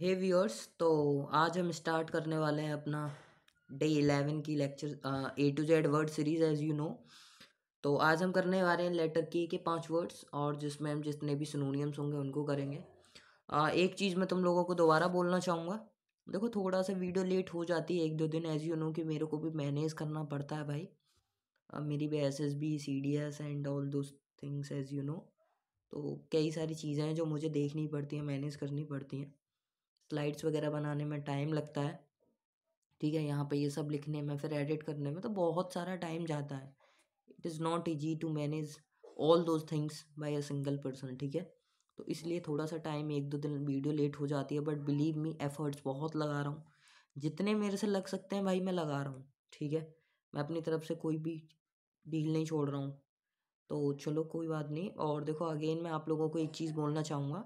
हे viewers तो आज हम स्टार्ट करने वाले हैं अपना डे इलेवन की lecture A to Z word series as you know तो आज हम करने वाले हैं लेटर के के पांच वर्ड्स और जिसमें हम जितने भी सुनोनियम्स होंगे उनको करेंगे आ, एक चीज़ मैं तुम लोगों को दोबारा बोलना चाहूँगा देखो थोड़ा सा वीडियो लेट हो जाती है एक दो दिन एज यू नो कि मेरे को भी मैनेज करना पड़ता है भाई आ, मेरी भी S S B C D S and all दो थिंग्स एज यू नो तो कई सारी चीज़ें हैं जो मुझे देखनी पड़ती हैं मैनेज करनी पड़ती हैं स्लाइड्स वगैरह बनाने में टाइम लगता है ठीक है यहाँ पे ये सब लिखने में फिर एडिट करने में तो बहुत सारा टाइम जाता है it is not easy to manage all those things by a single person ठीक है तो इसलिए थोड़ा सा टाइम एक दो दिन वीडियो लेट हो जाती है बट बिलीव मी एफर्ट्स बहुत लगा रहा हूँ जितने मेरे से लग सकते हैं भाई मैं लगा रहा हूँ ठीक है मैं अपनी तरफ से कोई भी डील नहीं छोड़ रहा हूँ तो चलो कोई बात नहीं और देखो अगेन मैं आप लोगों को एक चीज़ बोलना चाहूँगा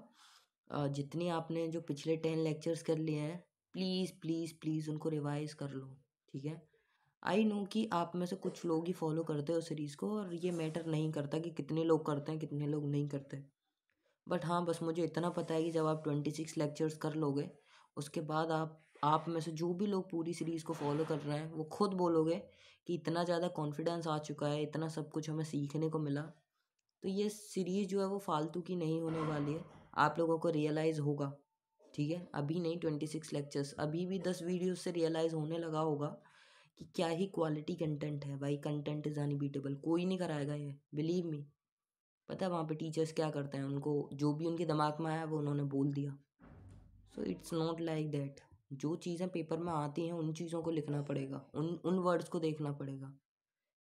जितनी आपने जो पिछले टेन लेक्चर्स कर लिए हैं प्लीज़ प्लीज़ प्लीज़ उनको रिवाइज कर लो ठीक है आई नो कि आप में से कुछ लोग ही फॉलो करते हो सीरीज़ को और ये मैटर नहीं करता कि कितने लोग करते हैं कितने लोग नहीं करते बट हाँ बस मुझे इतना पता है कि जब आप ट्वेंटी सिक्स लेक्चर्स कर लोगे उसके बाद आप आप में से जो भी लोग पूरी सीरीज़ को फॉलो कर रहे हैं वो खुद बोलोगे कि इतना ज़्यादा कॉन्फिडेंस आ चुका है इतना सब कुछ हमें सीखने को मिला तो ये सीरीज़ जो है वो फालतू की नहीं होने वाली है आप लोगों को रियलाइज़ होगा ठीक है अभी नहीं ट्वेंटी सिक्स लेक्चर्स अभी भी दस वीडियो से रियलाइज़ होने लगा होगा कि क्या ही क्वालिटी कंटेंट है भाई कंटेंट इज़ अनबीटेबल कोई नहीं कराएगा ये बिलीव मी पता है वहाँ पे टीचर्स क्या करते हैं उनको जो भी उनके दिमाग में आया वो उन्होंने बोल दिया so it's not like that जो चीज़ें पेपर में आती हैं उन चीज़ों को लिखना पड़ेगा उन उन वर्ड्स को देखना पड़ेगा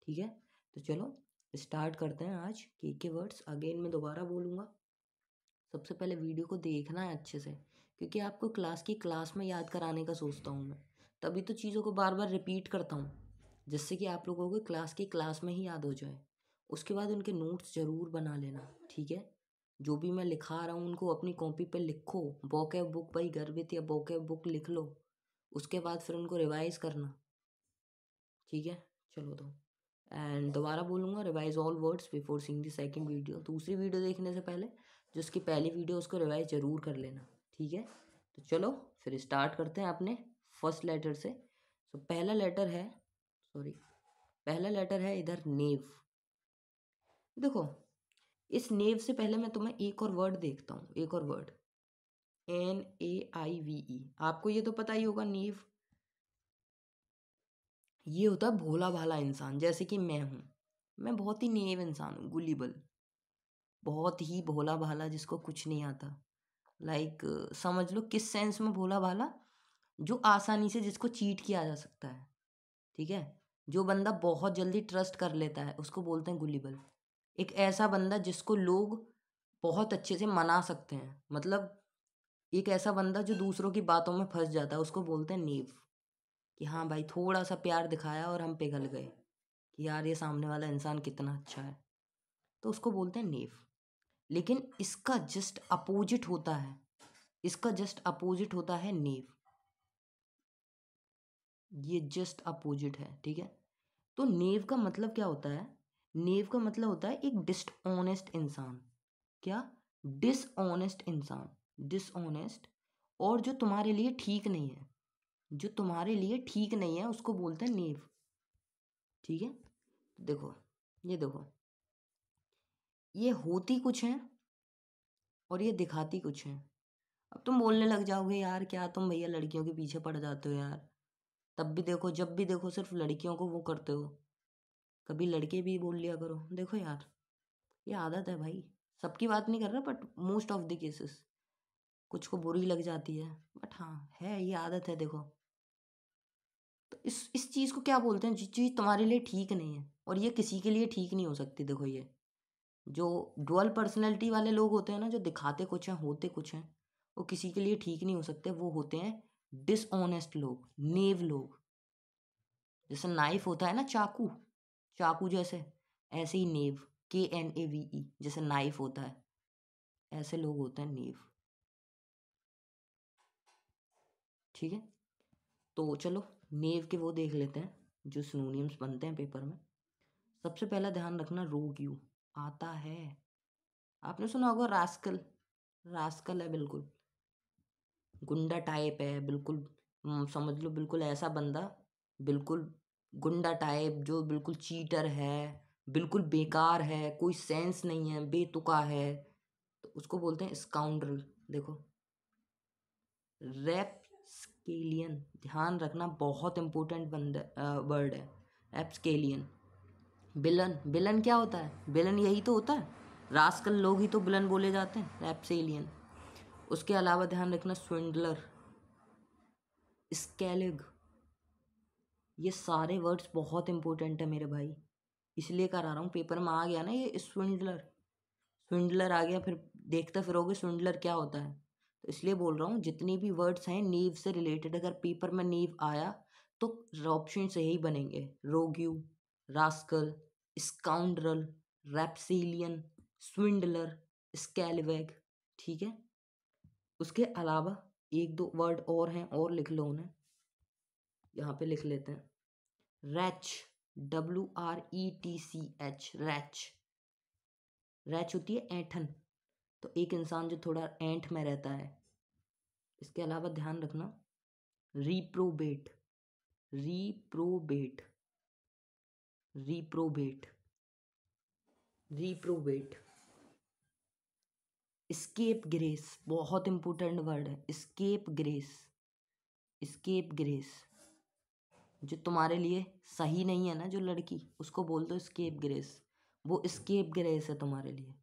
ठीक है तो चलो स्टार्ट करते हैं आज के के वर्ड्स अगेन मैं दोबारा बोलूँगा सबसे पहले वीडियो को देखना है अच्छे से क्योंकि आपको क्लास की क्लास में याद कराने का सोचता हूँ मैं तभी तो चीज़ों को बार बार रिपीट करता हूँ जिससे कि आप लोगों को क्लास की क्लास में ही याद हो जाए उसके बाद उनके नोट्स ज़रूर बना लेना ठीक है जो भी मैं लिखा रहा हूँ उनको अपनी कॉपी पर लिखो बॉक बुक भाई गर्भित या बॉक बुक लिख लो उसके बाद फिर उनको रिवाइज़ करना ठीक है चलो तो एंड दोबारा बोलूँगा revise all words before seeing the second video दूसरी वीडियो देखने से पहले जो उसकी पहली वीडियो उसको रिवाइज ज़रूर कर लेना ठीक है तो चलो फिर स्टार्ट करते हैं अपने फर्स्ट लेटर से सो पहला लेटर है सॉरी पहला लेटर है इधर नेव देखो इस नेव से पहले मैं तुम्हें एक और वर्ड देखता हूँ एक और word N A I V E आपको ये तो पता ही होगा नेव ये होता है भोला भाला इंसान जैसे कि मैं हूँ मैं बहुत ही नेव इंसान हूँ गुलीबल बहुत ही भोला भाला जिसको कुछ नहीं आता लाइक like, समझ लो किस सेंस में भोला भाला जो आसानी से जिसको चीट किया जा सकता है ठीक है जो बंदा बहुत जल्दी ट्रस्ट कर लेता है उसको बोलते हैं गुल्ली एक ऐसा बंदा जिसको लोग बहुत अच्छे से मना सकते हैं मतलब एक ऐसा बंदा जो दूसरों की बातों में फंस जाता है उसको बोलते हैं नेव कि हाँ भाई थोड़ा सा प्यार दिखाया और हम पिघल गए कि यार ये सामने वाला इंसान कितना अच्छा है तो उसको बोलते हैं नेफ लेकिन इसका जस्ट अपोजिट होता है इसका जस्ट अपोजिट होता है नेव ये जस्ट अपोजिट है ठीक है तो नेव का मतलब क्या होता है नेव का मतलब होता है एक डिसऑनेस्ट इंसान क्या डिसऑनेस्ट इंसान डिसऑनेस्ट और जो तुम्हारे लिए ठीक नहीं है जो तुम्हारे लिए ठीक नहीं है उसको बोलते हैं नेव ठीक है देखो ये देखो ये होती कुछ है और ये दिखाती कुछ है अब तुम बोलने लग जाओगे यार क्या तुम भैया लड़कियों के पीछे पड़ जाते हो यार तब भी देखो जब भी देखो सिर्फ लड़कियों को वो करते हो कभी लड़के भी बोल लिया करो देखो यार ये आदत है भाई सबकी बात नहीं कर रहा but most of the cases कुछ को बुरी लग जाती है बट हाँ है ये आदत है देखो तो इस इस चीज़ को क्या बोलते हैं जिस चीज़ तुम्हारे लिए ठीक नहीं है और ये किसी के लिए ठीक नहीं हो सकती देखो ये जो डुअल पर्सनैलिटी वाले लोग होते हैं ना जो दिखाते कुछ हैं होते कुछ हैं वो किसी के लिए ठीक नहीं हो सकते वो होते हैं डिसऑनेस्ट लोग नेव लोग जैसे नाइफ होता है ना चाकू चाकू जैसे ऐसे ही नेव के एन ए वी ई जैसे नाइफ होता है ऐसे लोग होते हैं नेव ठीक है तो चलो नेव के वो देख लेते हैं जो सिनोनियम्स बनते हैं पेपर में सबसे पहला ध्यान रखना रोग यू आता है आपने सुना होगा रास्कल रास्कल है बिल्कुल गुंडा टाइप है बिल्कुल समझ लो बिल्कुल ऐसा बंदा बिल्कुल गुंडा टाइप जो बिल्कुल चीटर है बिल्कुल बेकार है कोई सेंस नहीं है बेतुका है तो उसको बोलते हैं स्काउंड्रल देखो रेप स्केलियन ध्यान रखना बहुत इम्पोर्टेंट बंद वर्ड है एप्सकेलियन बिलन बिलन क्या होता है बिलन यही तो होता है रास्कल लोग ही तो बिलन बोले जाते हैं रेप्सेलियन उसके अलावा ध्यान रखना स्विंडलर स्केलेग ये सारे वर्ड्स बहुत इंपॉर्टेंट है मेरे भाई इसलिए करा रहा हूँ पेपर में आ गया ना ये स्विंडलर स्विंडलर आ गया फिर देखते फिरोगे स्विंडलर क्या होता है तो इसलिए बोल रहा हूँ जितनी भी वर्ड्स हैं नीव से रिलेटेड अगर पेपर में नीव आया तो ऑप्शन से यही बनेंगे rogue rascal scoundrel rapscallion swindler scalawag ठीक है उसके अलावा एक दो वर्ड और हैं और लिख लो उन्हें यहाँ पे लिख लेते हैं wretch W R E T C H wretch wretch होती है ऐठन तो एक इंसान जो थोड़ा ऐंठ में रहता है इसके अलावा ध्यान रखना reprobate reprobate reprobate reprobate scapegrace बहुत इंपॉर्टेंट वर्ड है स्केप ग्रेस स्केप ग्रेस जो तुम्हारे लिए सही नहीं है ना जो लड़की उसको बोल दो स्केप ग्रेस वो स्केप ग्रेस है तुम्हारे लिए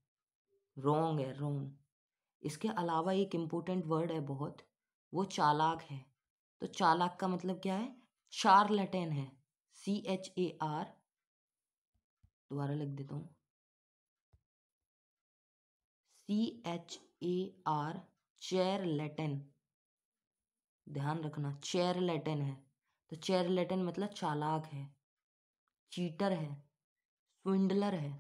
रॉन्ग है रॉन्ग इसके अलावा एक इम्पोर्टेंट वर्ड है बहुत वो चालाक है तो चालाक का मतलब क्या है चार लटेन है सी एच ए आर दोबारा लिख देता हूँ C H A R charlatan ध्यान रखना चेयर लेटन है तो चेयर लेटन मतलब चालाक है चीटर है स्विंडलर है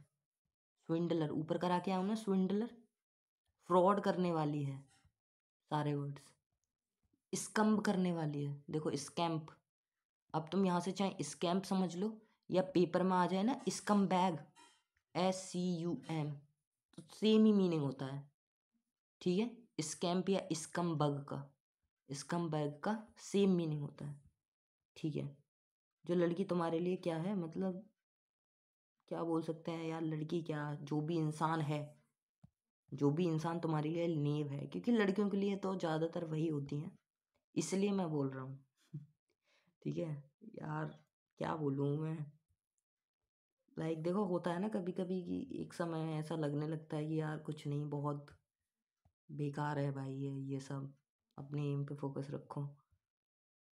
स्विंडलर ऊपर करा के आऊँ ना स्विंडलर फ्रॉड करने वाली है सारे वर्ड्स स्कम्प करने वाली है देखो स्कैम्प अब तुम यहाँ से चाहे स्कैम्प समझ लो या पेपर में आ जाए ना scumbag S C U M तो सेम ही मीनिंग होता है ठीक है स्कैम्प या स्कम बग का स्कम बैग का सेम मीनिंग होता है ठीक है जो लड़की तुम्हारे लिए क्या है मतलब क्या बोल सकते हैं यार लड़की क्या जो भी इंसान है जो भी इंसान तुम्हारे लिए नेव है क्योंकि लड़कियों के लिए तो ज़्यादातर वही होती हैं इसलिए मैं बोल रहा हूँ ठीक है यार क्या बोलूँ मैं लाइक like, देखो होता है ना कभी कभी कि एक समय ऐसा लगने लगता है कि यार कुछ नहीं बहुत बेकार है भाई ये ये सब अपने एम पे फोकस रखो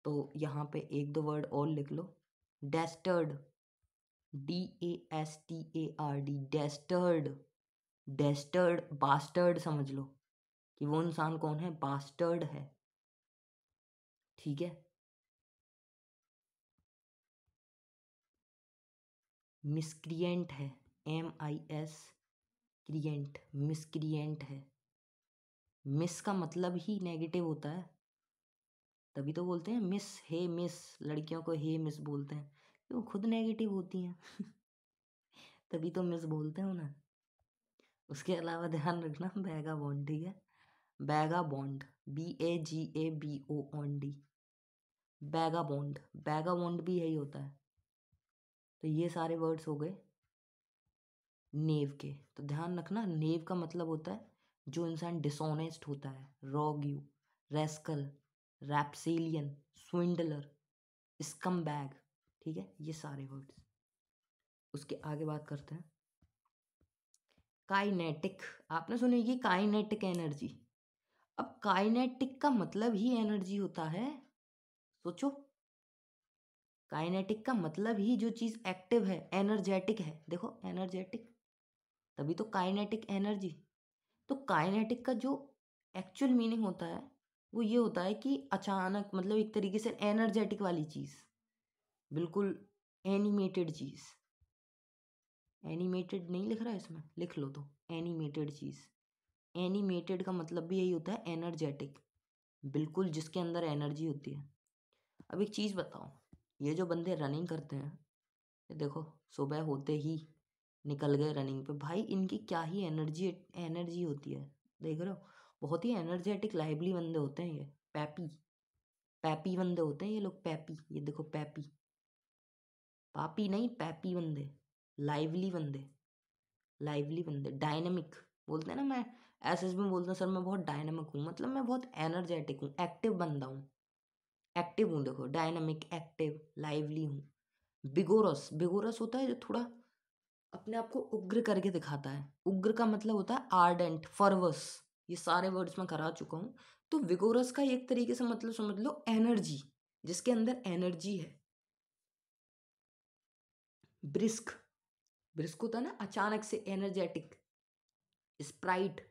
तो यहाँ पे एक दो वर्ड और लिख लो dastard D A S T A R D dastard dastard bastard समझ लो कि वो इंसान कौन है बास्टर्ड है ठीक है मिसक्रियंट है एम आई एस क्रियंट मिसक्रियंट है मिस का मतलब ही नेगेटिव होता है तभी तो बोलते हैं मिस हे मिस लड़कियों को हे मिस बोलते हैं क्यों खुद नेगेटिव होती हैं तभी तो मिस बोलते हो ना उसके अलावा ध्यान रखना बैगा बॉन्ड ठीक है vagabond B A G A B O N D vagabond vagabond भी यही होता है तो ये सारे वर्ड्स हो गए नेव के तो ध्यान रखना नेव का मतलब होता है जो इंसान डिसऑनेस्ट होता है रॉग यू rascal rapscallion swindler scumbag ठीक है ये सारे वर्ड्स उसके आगे बात करते हैं काइनेटिक आपने सुनी कि काइनेटिक एनर्जी अब काइनेटिक का मतलब ही एनर्जी होता है सोचो काइनेटिक का मतलब ही जो चीज़ एक्टिव है एनर्जेटिक है देखो एनर्जेटिक तभी तो काइनेटिक एनर्जी तो काइनेटिक का जो एक्चुअल मीनिंग होता है वो ये होता है कि अचानक मतलब एक तरीके से एनर्जेटिक वाली चीज़ बिल्कुल एनिमेटेड चीज़ एनिमेटेड नहीं लिख रहा है इसमें लिख लो तो एनिमेटेड चीज़ एनिमेटेड का मतलब भी यही होता है एनर्जेटिक बिल्कुल जिसके अंदर एनर्जी होती है अब एक चीज़ बताओ ये जो बंदे रनिंग करते हैं ये देखो सुबह होते ही निकल गए रनिंग पे भाई इनकी क्या ही एनर्जी एनर्जी होती है देख रहे हो बहुत ही एनर्जेटिक लाइवली बंदे होते हैं ये पैपी पैपी बंदे होते हैं ये लोग पैपी ये देखो पैपी पापी नहीं पैपी बंदे लाइवली बंदे लाइवली बंदे डायनेमिक बोलते हैं ना मैं एस एस में बोलता हूँ सर मैं बहुत डायनेमिक हूँ मतलब मैं बहुत एनर्जेटिक हूँ एक्टिव बंदा हूँ एक्टिव हूँ देखो डायनामिक एक्टिव लाइवली हूँ बिगोरस बिगोरस होता है जो थोड़ा अपने आप को उग्र करके दिखाता है उग्र का मतलब होता है आर्डेंट फरवस ये सारे वर्ड्स मैं करा चुका हूँ तो विगोरस का एक तरीके से मतलब समझ लो एनर्जी जिसके अंदर एनर्जी है ब्रिस्क ब्रिस्क होता है ना अचानक से एनर्जेटिक स्प्राइट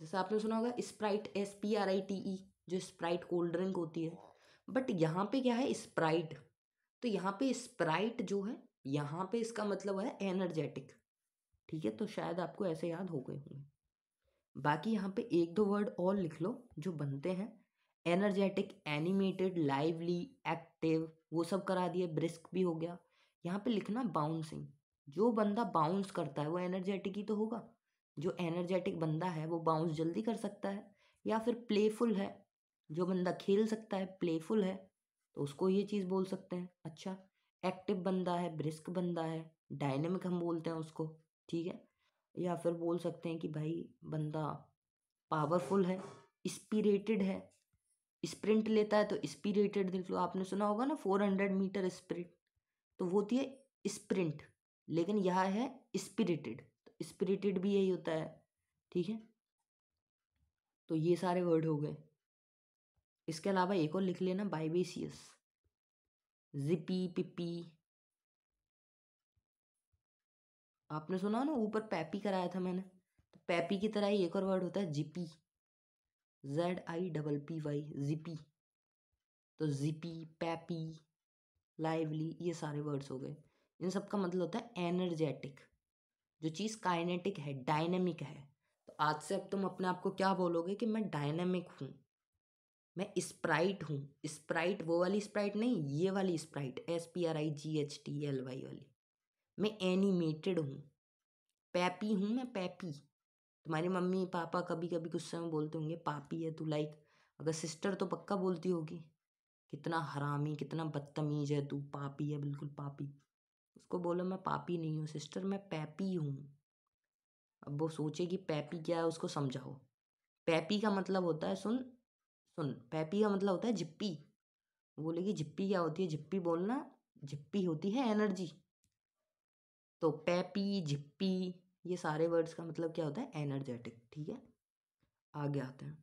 जैसे आपने सुना होगा sprite S P R I T E जो स्प्राइट कोल्ड ड्रिंक होती है बट यहाँ पे क्या है स्प्राइट तो यहाँ पे स्प्राइट जो है यहाँ पे इसका मतलब है एनर्जेटिक ठीक है तो शायद आपको ऐसे याद हो गए होंगे बाकी यहाँ पे एक दो वर्ड और लिख लो जो बनते हैं एनर्जेटिक एनिमेटेड लाइवली एक्टिव वो सब करा दिए ब्रिस्क भी हो गया यहाँ पे लिखना बाउंसिंग जो बंदा बाउंस करता है वो एनर्जेटिक ही तो होगा जो एनर्जेटिक बंदा है वो बाउंस जल्दी कर सकता है या फिर प्लेफुल है जो बंदा खेल सकता है प्लेफुल है तो उसको ये चीज़ बोल सकते हैं अच्छा एक्टिव बंदा है ब्रिस्क बंदा है डायनेमिक हम बोलते हैं उसको ठीक है या फिर बोल सकते हैं कि भाई बंदा पावरफुल है स्पिरेटेड है स्प्रिंट लेता है तो स्पिरेटेड देख लो आपने सुना होगा ना फोर हंड्रेड मीटर स्प्रिंट तो वो होती है स्प्रिंट लेकिन यह है स्पिरिटेड तो स्पिरिटेड भी यही होता है ठीक है तो ये सारे वर्ड हो गए इसके अलावा एक और लिख लेना बाइबेसियस जिपी पिपी आपने सुना ना ऊपर पैपी कराया था मैंने तो पैपी की तरह ही एक और वर्ड होता है zippy Z I double P Y zippy तो जिपी पैपी लाइवली ये सारे वर्ड्स हो गए इन सब का मतलब होता है एनर्जेटिक जो चीज़ काइनेटिक है डायनेमिक है तो आज से अब तुम अपने आप को क्या बोलोगे कि मैं डायनेमिक हूँ मैं स्प्राइट हूँ स्प्राइट वो वाली स्प्राइट नहीं ये वाली sprite S P R I G H T L Y वाली मैं एनिमेटेड हूँ पैपी हूँ मैं पैपी तुम्हारी मम्मी पापा कभी कभी गुस्से में बोलते होंगे पापी है तू लाइक अगर सिस्टर तो पक्का बोलती होगी कितना हरामी कितना बदतमीज है तू पापी है बिल्कुल पापी उसको बोलो मैं पापी नहीं हूँ सिस्टर मैं पैपी हूँ अब वो सोचे कि पैपी क्या है उसको समझाओ पैपी का मतलब होता है सुन सुन पैपी का मतलब होता है झिप्पी बोलेगी जिप्पी क्या होती है जिप्पी बोलना जिप्पी होती है एनर्जी तो पैपी जिप्पी ये सारे वर्ड्स का मतलब क्या होता है एनर्जेटिक ठीक है आगे आते हैं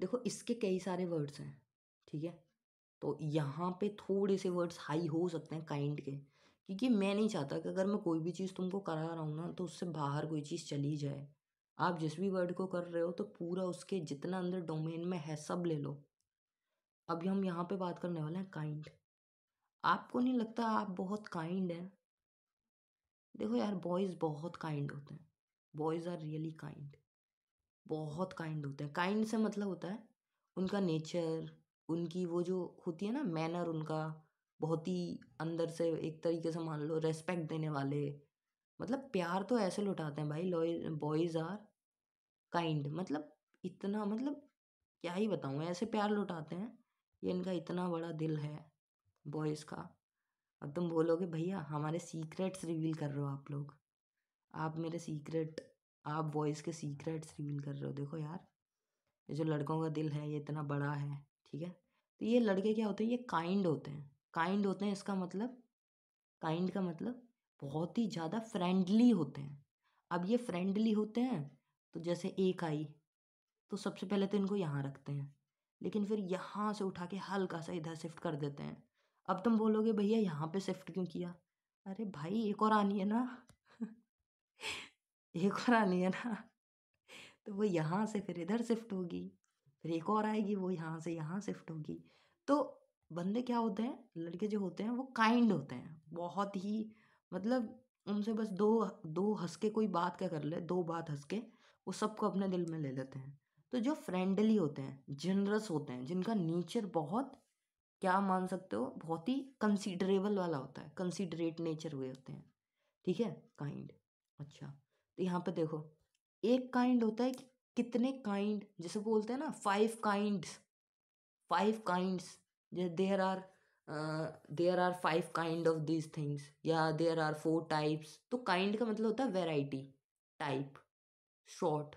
देखो इसके कई सारे वर्ड्स हैं ठीक है तो यहाँ पे थोड़े से वर्ड्स हाई हो सकते हैं काइंड के क्योंकि मैं नहीं चाहता कि अगर मैं कोई भी चीज़ तुमको करा रहा हूँ ना तो उससे बाहर कोई चीज़ चली जाए आप जिस भी वर्ड को कर रहे हो तो पूरा उसके जितना अंदर डोमेन में है सब ले लो अभी हम यहाँ पे बात करने वाले हैं काइंड आपको नहीं लगता आप बहुत काइंड हैं देखो यार बॉयज़ बहुत काइंड होते हैं बॉयज़ आर रियली काइंड बहुत काइंड होते हैं काइंड से मतलब होता है उनका नेचर उनकी वो जो होती है ना मैनर उनका बहुत ही अंदर से एक तरीके से मान लो रेस्पेक्ट देने वाले मतलब प्यार तो ऐसे लुटाते हैं भाई बॉयज़ आर काइंड मतलब इतना मतलब क्या ही बताऊँ ऐसे प्यार लुटाते हैं ये इनका इतना बड़ा दिल है बॉयज़ का अब तुम बोलोगे भैया हमारे सीक्रेट्स रिवील कर रहे हो आप लोग आप मेरे सीक्रेट आप बॉयज़ के सीक्रेट्स रिवील कर रहे हो देखो यार ये जो लड़कों का दिल है ये इतना बड़ा है ठीक है तो ये लड़के क्या होते हैं ये काइंड होते हैं काइंड होते हैं इसका मतलब काइंड का मतलब बहुत ही ज़्यादा फ्रेंडली होते हैं अब ये फ्रेंडली होते हैं तो जैसे एक आई तो सबसे पहले तो इनको यहाँ रखते हैं लेकिन फिर यहाँ से उठा के हल्का सा इधर शिफ्ट कर देते हैं अब तुम बोलोगे भैया यहाँ पे शिफ्ट क्यों किया अरे भाई एक और आनी है ना एक और आनी है ना तो वो यहाँ से फिर इधर शिफ्ट होगी फिर एक और आएगी वो यहाँ से यहाँ शिफ्ट होगी तो बंदे क्या होते हैं लड़के जो होते हैं वो काइंड होते हैं बहुत ही मतलब उनसे बस दो दो हंस के कोई बात क्या कर ले दो बात हंस के वो सबको अपने दिल में ले लेते हैं तो जो फ्रेंडली होते हैं जनरस होते हैं जिनका नेचर बहुत क्या मान सकते हो बहुत ही कंसिडरेबल वाला होता है कंसिडरेट नेचर हुए होते हैं ठीक है काइंड अच्छा तो यहाँ पे देखो एक काइंड होता है कि कितने काइंड जैसे बोलते हैं ना फाइव काइंड्स फाइव काइंड्स जैसे there are there are five kind of these things या देयर आर फोर टाइप्स तो काइंड का मतलब होता है वेराइटी टाइप शॉर्ट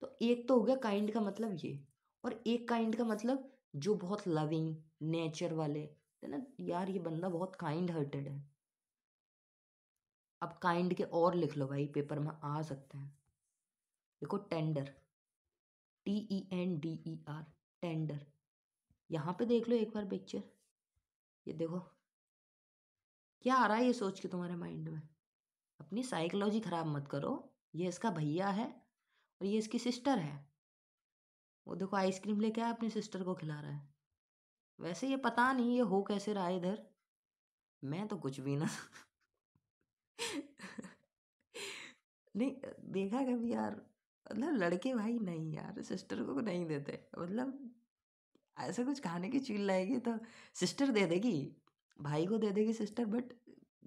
तो एक तो हो गया काइंड का मतलब ये और एक काइंड का मतलब जो बहुत लविंग नेचर वाले है ना यार ये बंदा बहुत काइंड हार्टेड है अब काइंड के और लिख लो भाई पेपर में आ सकते हैं देखो tender T E N D E R tender यहाँ पे देख लो एक बार पिक्चर ये देखो क्या आ रहा है ये सोच के तुम्हारे माइंड में अपनी साइकोलॉजी ख़राब मत करो ये इसका भैया है और ये इसकी सिस्टर है वो देखो आइसक्रीम लेके आया अपनी सिस्टर को खिला रहा है वैसे ये पता नहीं ये हो कैसे रहा है इधर मैं तो कुछ भी ना नहीं देखा कभी यार मतलब लड़के भाई नहीं यार सिस्टर को नहीं देते मतलब ऐसा कुछ खाने की चीज लाएगी तो सिस्टर दे देगी भाई को दे देगी सिस्टर बट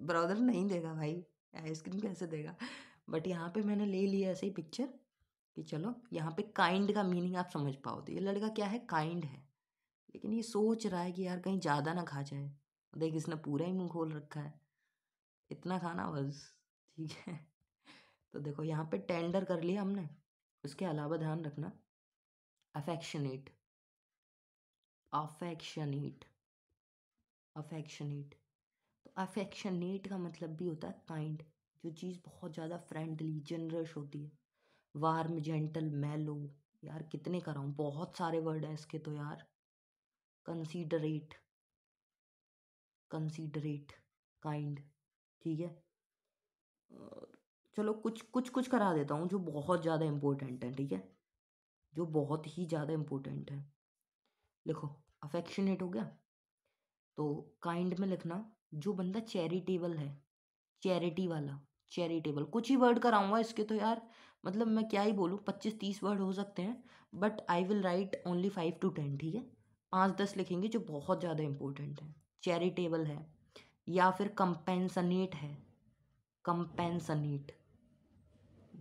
ब्रदर नहीं देगा भाई आइसक्रीम कैसे देगा बट यहाँ पे मैंने ले लिया ऐसे ही पिक्चर कि चलो यहाँ पे काइंड का मीनिंग आप समझ पाओ तो ये लड़का क्या है काइंड है लेकिन ये सोच रहा है कि यार कहीं ज़्यादा ना खा जाए देख इसने पूरा ही मुंह खोल रखा है इतना खाना बस ठीक है तो देखो यहाँ पे टेंडर कर लिया हमने उसके अलावा ध्यान रखना अफेक्शनेट अफेक्शनेट अफेक्शनेट तो अफेक्शनेट का मतलब भी होता है काइंड जो चीज़ बहुत ज़्यादा फ्रेंडली जनरस होती है वार्म जेंटल मेलो यार कितने कराऊँ बहुत सारे वर्ड हैं इसके तो यार कंसीडरेट कंसीडरेट काइंड ठीक है चलो कुछ कुछ कुछ करा देता हूँ जो बहुत ज़्यादा इम्पोर्टेंट है ठीक है जो बहुत ही ज़्यादा इम्पोर्टेंट है लिखो अफेक्शनेट हो गया तो काइंड में लिखना जो बंदा चैरिटेबल है चैरिटी वाला चैरिटेबल कुछ ही वर्ड कराऊंगा इसके तो यार मतलब मैं क्या ही बोलूँ पच्चीस तीस वर्ड हो सकते हैं but I will write only five to ten ठीक है पाँच दस लिखेंगे जो बहुत ज़्यादा इंपॉर्टेंट है चैरिटेबल है या फिर कंपेंसनेट है कंपेंसनेट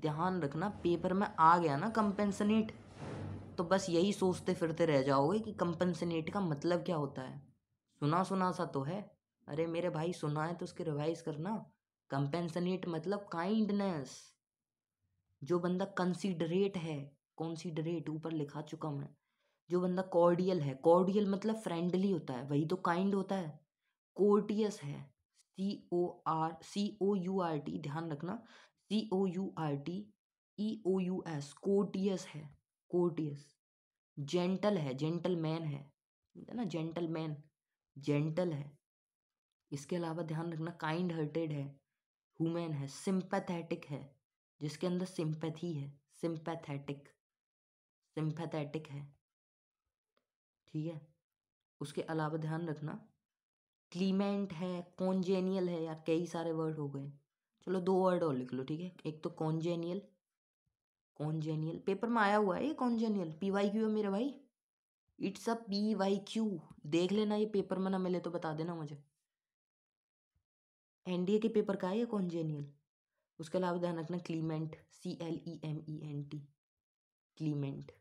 ध्यान रखना पेपर में आ गया ना कंपेंसनेट तो बस यही सोचते फिरते रह जाओगे कि कंपनसनेट का मतलब क्या होता है सुना सुना सा तो है अरे मेरे भाई सुना है तो उसके रिवाइज करना कंपेंसनेट मतलब काइंडनेस जो बंदा कंसीडरेट है कॉन्सीडरेट ऊपर लिखा चुका मैं जो बंदा कॉर्डियल है कॉर्डियल मतलब फ्रेंडली होता है वही तो काइंड होता है कोर्टियस है C O R C O U R T ध्यान रखना C O U R T E O U S courteous है कोर्टियस जेंटल है जेंटलमैन है ना जेंटलमैन जेंटल है इसके अलावा ध्यान रखना काइंड हार्टेड है हुमेन है सिंपैथेटिक है जिसके अंदर सिंपैथी है सिंपैथेटिक सिंपैथेटिक है ठीक है उसके अलावा ध्यान रखना क्लीमेंट है कॉन्जेनियल है या कई सारे वर्ड हो गए चलो दो वर्ड और लिख लो ठीक है एक तो कॉन्जेनियल कॉन्जेनियल पेपर में आया हुआ है ये कॉन्जेनियल पी वाई क्यू है मेरे भाई it's a P Y Q देख लेना ये पेपर में ना मिले तो बता देना मुझे एनडीए के पेपर का है ये कॉन्जेनियल उसके अलावा ध्यान रखना clement C L E M E N T clement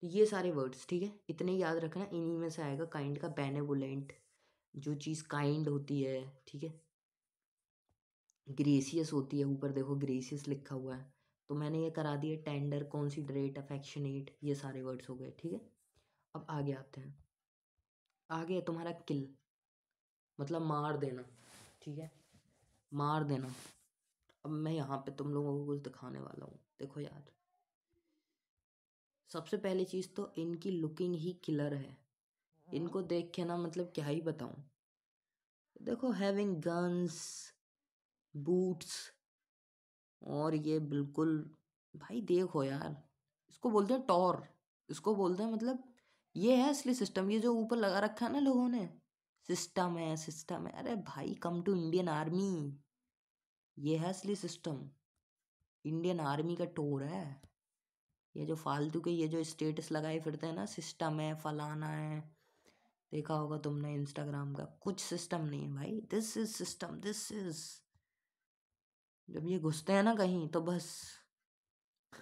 तो ये सारे वर्ड्स ठीक है इतने याद रखना इन्हीं में से आएगा काइंड का बेनेवोलेंट जो चीज़ काइंड होती है ठीक है ग्रेसियस होती है ऊपर देखो ग्रेसियस लिखा हुआ है तो मैंने ये करा दिए टेंडर कॉन्सिडरेट अफेक्शनेट ये सारे वर्ड्स हो गए ठीक है अब आगे आते हैं आगे है तुम्हारा किल मतलब मार देना ठीक है मार देना अब मैं यहाँ पे तुम लोगों को कुछ दिखाने वाला हूँ देखो यार सबसे पहली चीज़ तो इनकी लुकिंग ही किलर है हाँ। इनको देख के ना मतलब क्या ही बताऊँ देखो हैविंग गन्स बूट्स और ये बिल्कुल भाई देखो यार इसको बोलते हैं टॉर इसको बोलते हैं मतलब ये है असली सिस्टम ये जो ऊपर लगा रखा है ना लोगों ने सिस्टम है सिस्टम है अरे भाई कम टू इंडियन आर्मी ये है असली सिस्टम इंडियन आर्मी का टोर है ये जो फालतू के ये जो स्टेटस लगाए फिरते हैं ना सिस्टम है फलाना है देखा होगा तुमने इंस्टाग्राम का कुछ सिस्टम नहीं है भाई this is system this is जब ये घुसते हैं ना कहीं तो बस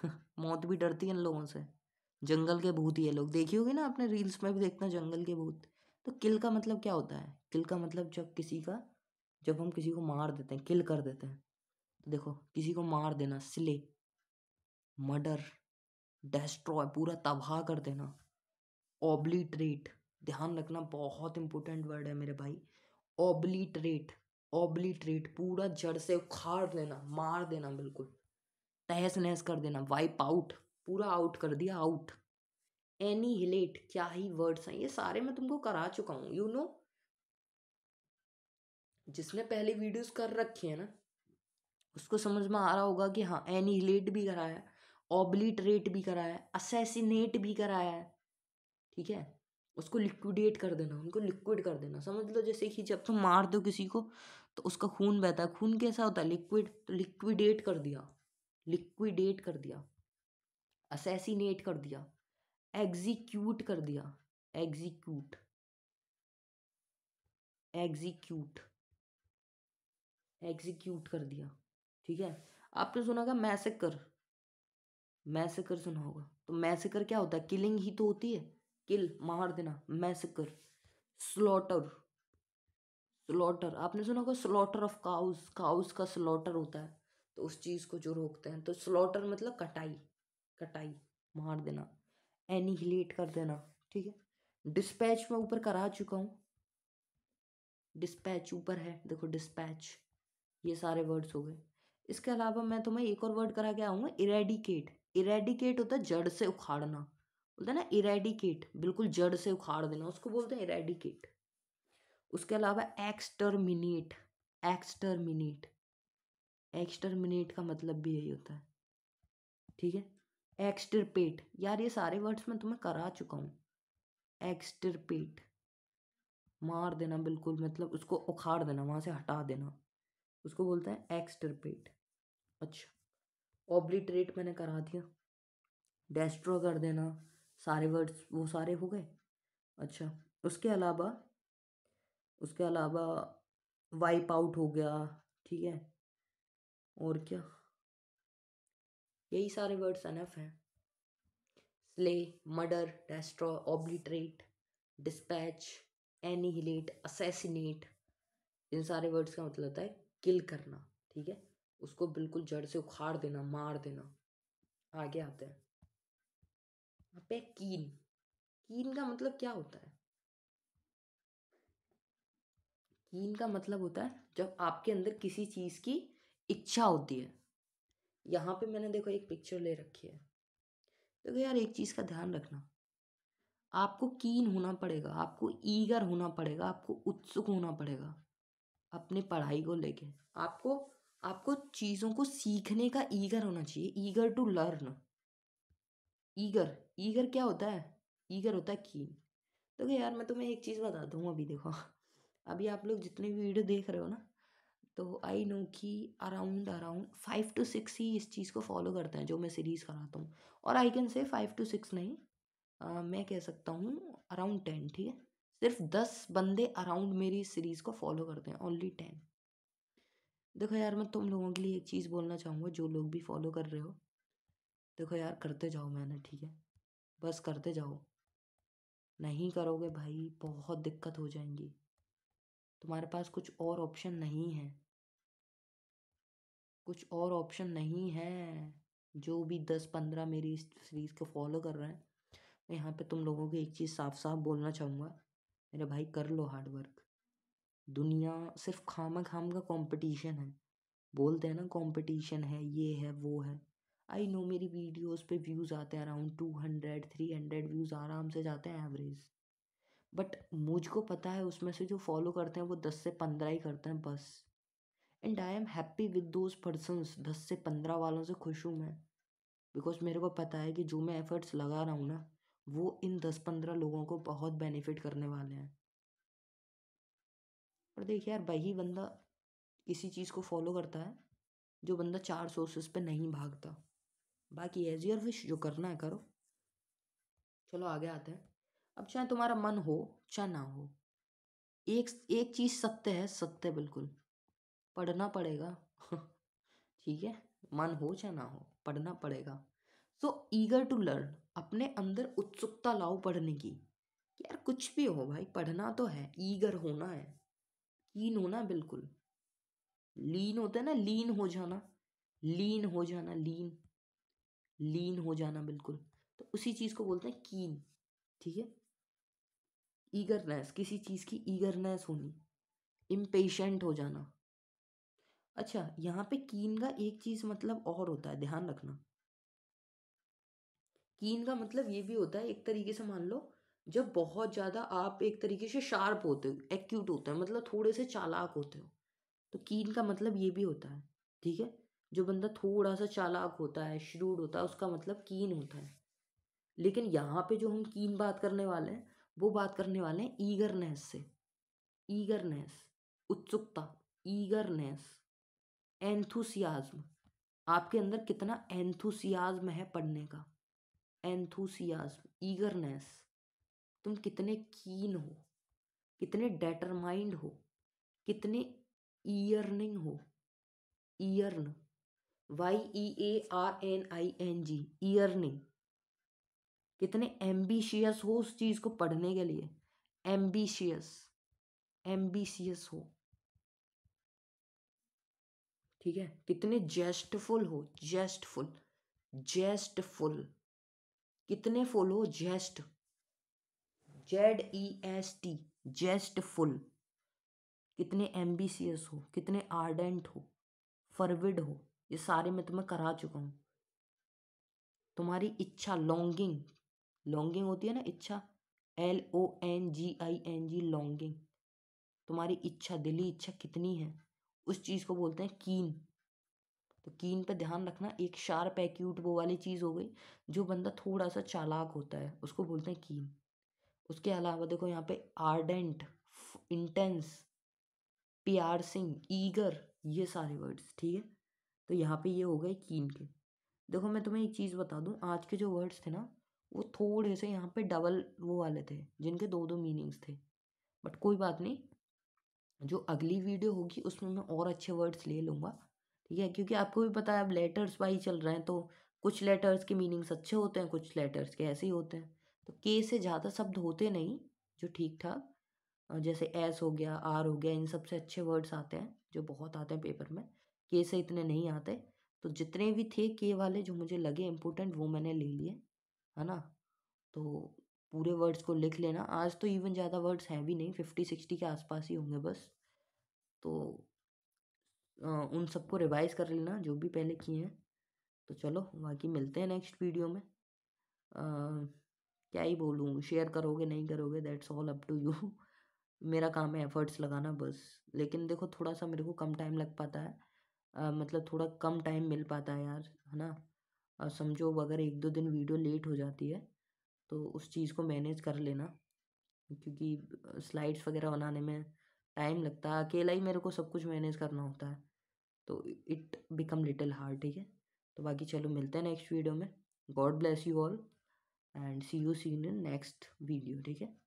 मौत भी डरती है इन लोगों से जंगल के भूत ये लोग देखी होगी ना अपने रील्स में भी देखते हैं जंगल के भूत तो किल का मतलब क्या होता है किल का मतलब जब किसी का जब हम किसी को मार देते हैं किल कर देते हैं तो देखो किसी को मार देना स्ले मर्डर डेस्ट्रॉय पूरा तबाह कर देना ऑब्लिटरेट ध्यान रखना बहुत इंपॉर्टेंट वर्ड है मेरे भाई ऑब्लिटरेट ऑब्लीट्रेट पूरा जड़ से उखाड़ देना मार देना बिल्कुल तहस नहस कर देना वाइप आउट पूरा आउट कर दिया आउट एनी हिलेट क्या ही वर्ड्स हैं ये सारे मैं तुमको करा चुका हूँ यू नो जिसने पहले वीडियोस कर रखी है ना उसको समझ में आ रहा होगा कि हाँ एनी हिलेट भी कराया ऑब्लीट्रेट भी कराया असेसिनेट भी कराया है ठीक है उसको लिक्विडेट कर देना उनको लिक्विड कर देना समझ लो जैसे कि जब तुम मार दो किसी को तो उसका खून बहता है खून कैसा होता है लिक्विड तो लिक्विडेट कर दिया लिक्विडेट कर दिया असैसिनेट कर दिया एग्जीक्यूट कर दिया एग्जीक्यूट एग्जीक्यूट एग्जीक्यूट कर दिया ठीक है आपने सुना होगा मैसेकर मैसेकर सुना होगा तो मैसेकर क्या होता है किलिंग ही तो होती है किल मार देना मैसेकर स्लॉटर स्लॉटर आपने सुना होगा स्लॉटर ऑफ काउस काउस का स्लॉटर होता है तो उस चीज़ को जो रोकते हैं तो स्लॉटर मतलब कटाई कटाई मार देना एनीहिलेट कर देना ठीक है डिस्पैच मैं ऊपर करा चुका हूँ डिस्पैच ऊपर है देखो डिस्पैच ये सारे वर्ड्स हो गए इसके अलावा मैं तुम्हें एक और वर्ड करा के आऊँगा इरेडिकेट इरेडिकेट होता है जड़ से उखाड़ना बोलते हैं ना इरेडिकेट बिल्कुल जड़ से उखाड़ देना उसको बोलते हैं इरेडिकेट उसके अलावा एक्सटर्मिनेट एक्सटर्मिनेट एक्सटर्मिनेट का मतलब भी यही होता है ठीक है एक्सटरपेट यार ये सारे वर्ड्स मैं तुम्हें करा चुका हूँ एक्सटरपेट मार देना बिल्कुल मतलब उसको उखाड़ देना वहाँ से हटा देना उसको बोलते हैं एक्सटरपेट अच्छा ऑब्लिटरेट मैंने करा दिया डेस्ट्रो कर देना सारे वर्ड्स वो सारे हो गए अच्छा उसके अलावा उसके अलावा वाइप आउट हो गया ठीक है और क्या यही सारे वर्ड्स एफ हैं slay murder destroy obliterate dispatch annihilate assassinate इन सारे वर्ड्स का मतलब होता है किल करना ठीक है उसको बिल्कुल जड़ से उखाड़ देना मार देना आगे आते हैं यहाँ पे कीन कीन का मतलब क्या होता है कीन का मतलब होता है जब आपके अंदर किसी चीज़ की इच्छा होती है यहाँ पे मैंने देखो एक पिक्चर ले रखी है देखो यार एक चीज़ का ध्यान रखना आपको कीन होना पड़ेगा आपको ईगर होना पड़ेगा आपको उत्सुक होना पड़ेगा अपने पढ़ाई को लेके आपको आपको चीज़ों को सीखने का ईगर होना चाहिए eager to learn eager eager क्या होता है ईगर होता है कीन देखो यार मैं तुम्हें एक चीज़ बता दूँ अभी देखो अभी आप लोग जितने भी वीडियो देख रहे हो ना तो आई नो कि around around five to six ही इस चीज़ को फॉलो करते हैं जो मैं सीरीज़ कराता हूँ और I can say five to six नहीं आ, मैं कह सकता हूँ अराउंड टेन ठीक है सिर्फ दस बंदे अराउंड मेरी सीरीज़ को फॉलो करते हैं ओनली टेन देखो यार मैं तुम लोगों के लिए एक चीज़ बोलना चाहूँगा जो लोग भी फॉलो कर रहे हो देखो यार करते जाओ मैंने ठीक है बस करते जाओ नहीं करोगे भाई बहुत दिक्कत हो जाएंगी तुम्हारे पास कुछ और ऑप्शन नहीं है कुछ और ऑप्शन नहीं है जो भी दस पंद्रह मेरी इस सीरीज़ को फॉलो कर रहे हैं मैं यहाँ पे तुम लोगों को एक चीज़ साफ साफ बोलना चाहूँगा मेरे भाई कर लो हार्ड वर्क दुनिया सिर्फ खामा खाम का कॉम्पिटिशन है बोलते हैं ना कॉम्पटिशन है ये है वो है आई नो मेरी वीडियोज़ पे व्यूज़ आते हैं around two hundred three hundred views आराम से जाते हैं एवरेज बट मुझको पता है उसमें से जो फॉलो करते हैं वो दस से पंद्रह ही करते हैं बस and I am happy with those persons दस से पंद्रह वालों से खुश हूँ मैं बिकॉज मेरे को पता है कि जो मैं एफर्ट्स लगा रहा हूँ ना वो इन दस पंद्रह लोगों को बहुत बेनिफिट करने वाले हैं पर देखिए यार वही बंदा इसी चीज़ को फॉलो करता है जो बंदा चार सोर्सेस पे नहीं भागता बाकी एज योर विश जो करना है करो चलो आगे आते हैं अब चाहे तुम्हारा मन हो चाहे ना हो एक एक चीज़ सत्य है सत्य बिल्कुल पढ़ना पड़ेगा ठीक है मन हो चाहे ना हो पढ़ना पड़ेगा सो ईगर टू लर्न अपने अंदर उत्सुकता लाओ पढ़ने की यार कुछ भी हो भाई पढ़ना तो है ईगर होना है कीन होना बिल्कुल लीन होता है ना लीन हो जाना लीन हो जाना लीन लीन हो जाना बिल्कुल तो उसी चीज़ को बोलते हैं कीन ठीक है ईगरनेस किसी चीज़ की ईगरनेस होनी इम्पेशेंट हो जाना अच्छा यहाँ पे कीन का एक चीज़ मतलब और होता है ध्यान रखना कीन का मतलब ये भी होता है एक तरीके से मान लो जब बहुत ज़्यादा आप एक तरीके से शार्प होते हो एक्यूट होते हो मतलब थोड़े से चालाक होते हो तो कीन का मतलब ये भी होता है ठीक है जो बंदा थोड़ा सा चालाक होता है श्रूड होता है उसका मतलब कीन होता है लेकिन यहाँ पे जो हम कीन बात करने वाले हैं वो बात करने वाले हैं ईगरनेस से ईगरनेस उत्सुकता ईगरनेस एंथुसियाज्म आपके अंदर कितना एंथुसियाज्म है पढ़ने का एंथुसियाज्म ईगरनेस तुम कितने कीन हो कितने डेटरमाइंड हो कितने ईयरनिंग हो yearn Y E A R N I N G yearning कितने एम्बिशियस हो उस चीज़ को पढ़ने के लिए एम्बिशियस एम्बिशियस हो ठीक है कितने जेस्टफुल हो जेस्टफुल जेस्टफुल कितने फुल हो zest Z E S T zestful कितने एम्बिशियस हो कितने आर्डेंट हो फरविड हो ये सारे मैं तुम्हें करा चुका हूं तुम्हारी इच्छा लॉन्गिंग लॉन्गिंग होती है ना इच्छा L O N G I N G longing तुम्हारी इच्छा दिली इच्छा कितनी है उस चीज़ को बोलते हैं कीन तो कीन पर ध्यान रखना एक शार्प एक्यूट वो वाली चीज़ हो गई जो बंदा थोड़ा सा चालाक होता है उसको बोलते हैं कीन उसके अलावा देखो यहाँ पे आर्डेंट इंटेंस पियारसिंग ईगर ये सारे वर्ड्स ठीक है तो यहाँ पे ये हो गए कीन के देखो मैं तुम्हें एक चीज़ बता दूँ आज के जो वर्ड्स थे ना वो थोड़े से यहाँ पे डबल वो वाले थे जिनके दो दो मीनिंग्स थे बट कोई बात नहीं जो अगली वीडियो होगी उसमें मैं और अच्छे वर्ड्स ले लूँगा ठीक है क्योंकि आपको भी पता है अब लेटर्स वाई चल रहे हैं तो कुछ लेटर्स के मीनिंग्स अच्छे होते हैं कुछ लेटर्स के ऐसे ही होते हैं तो के से ज़्यादा शब्द होते नहीं जो ठीक ठाक जैसे एस हो गया आर हो गया इन सबसे अच्छे वर्ड्स आते हैं जो बहुत आते हैं पेपर में के से इतने नहीं आते तो जितने भी थे के वाले जो मुझे लगे इम्पोर्टेंट वो मैंने ले लिए है ना तो पूरे वर्ड्स को लिख लेना आज तो इवन ज़्यादा वर्ड्स हैं भी नहीं फिफ्टी सिक्सटी के आसपास ही होंगे बस तो उन सबको रिवाइज कर लेना जो भी पहले किए हैं तो चलो बाकी मिलते हैं नेक्स्ट वीडियो में आ, क्या ही बोलूँ शेयर करोगे नहीं करोगे that's all up to you मेरा काम है एफर्ट्स लगाना बस लेकिन देखो थोड़ा सा मेरे को कम टाइम लग पाता है आ, मतलब थोड़ा कम टाइम मिल पाता है यार है ना अब समझो अगर एक दो दिन वीडियो लेट हो जाती है तो उस चीज़ को मैनेज कर लेना क्योंकि स्लाइड्स वगैरह बनाने में टाइम लगता है अकेला ही मेरे को सब कुछ मैनेज करना होता है तो इट बिकम लिटिल हार्ड ठीक है तो बाकी चलो मिलते हैं नेक्स्ट वीडियो में God bless you all and see you soon in next video ठीक है